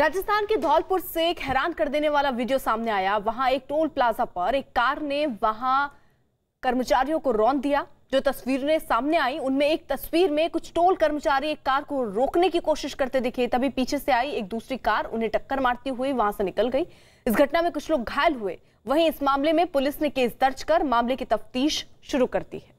राजस्थान के धौलपुर से एक हैरान कर देने वाला वीडियो सामने आया वहां एक टोल प्लाजा पर एक कार ने वहां कर्मचारियों को रौन दिया जो तस्वीरें सामने आई उनमें एक तस्वीर में कुछ टोल कर्मचारी एक कार को रोकने की कोशिश करते दिखे तभी पीछे से आई एक दूसरी कार उन्हें टक्कर मारती हुई वहां से निकल गई इस घटना में कुछ लोग घायल हुए वहीं इस मामले में पुलिस ने केस दर्ज कर मामले की तफ्तीश शुरू कर दी है